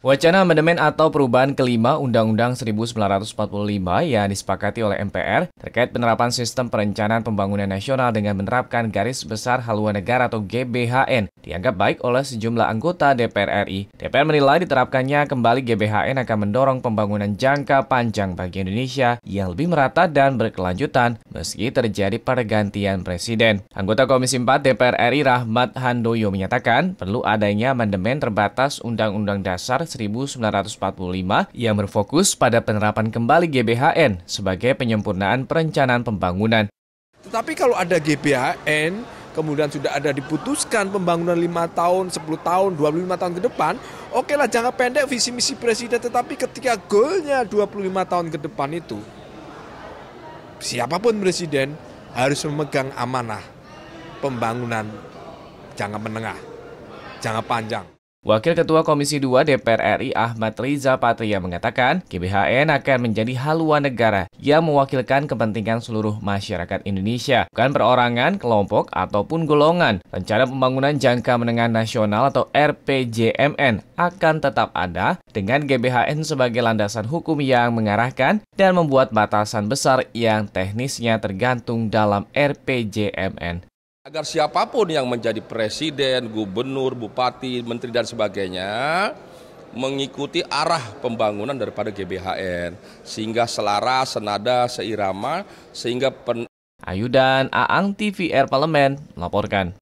Wacana amandemen atau perubahan kelima Undang-Undang 1945 yang disepakati oleh MPR terkait penerapan sistem perencanaan pembangunan nasional dengan menerapkan garis besar haluan negara atau GBHN dianggap baik oleh sejumlah anggota DPR RI. DPR menilai diterapkannya kembali GBHN akan mendorong pembangunan jangka panjang bagi Indonesia yang lebih merata dan berkelanjutan meski terjadi pergantian presiden. Anggota Komisi 4 DPR RI Rahmat Handoyo menyatakan perlu adanya amandemen terbatas Undang-Undang Dasar 1945 yang berfokus pada penerapan kembali GBHN sebagai penyempurnaan perencanaan pembangunan. Tetapi kalau ada GBHN, kemudian sudah ada diputuskan pembangunan lima tahun, 10 tahun, 25 tahun ke depan, oke lah jangka pendek visi misi presiden tetapi ketika goalnya 25 tahun ke depan itu siapapun presiden harus memegang amanah pembangunan jangka menengah, jangka panjang. Wakil Ketua Komisi 2 DPR RI Ahmad Riza Patria mengatakan, GBHN akan menjadi haluan negara yang mewakilkan kepentingan seluruh masyarakat Indonesia, bukan perorangan, kelompok, ataupun golongan. Rencana Pembangunan Jangka Menengah Nasional atau RPJMN akan tetap ada dengan GBHN sebagai landasan hukum yang mengarahkan dan membuat batasan besar yang teknisnya tergantung dalam RPJMN. Agar siapapun yang menjadi presiden, gubernur, bupati, menteri dan sebagainya mengikuti arah pembangunan daripada GBHN sehingga selaras, senada, seirama sehingga pen... Ayudan Aang TVR Parlemen melaporkan.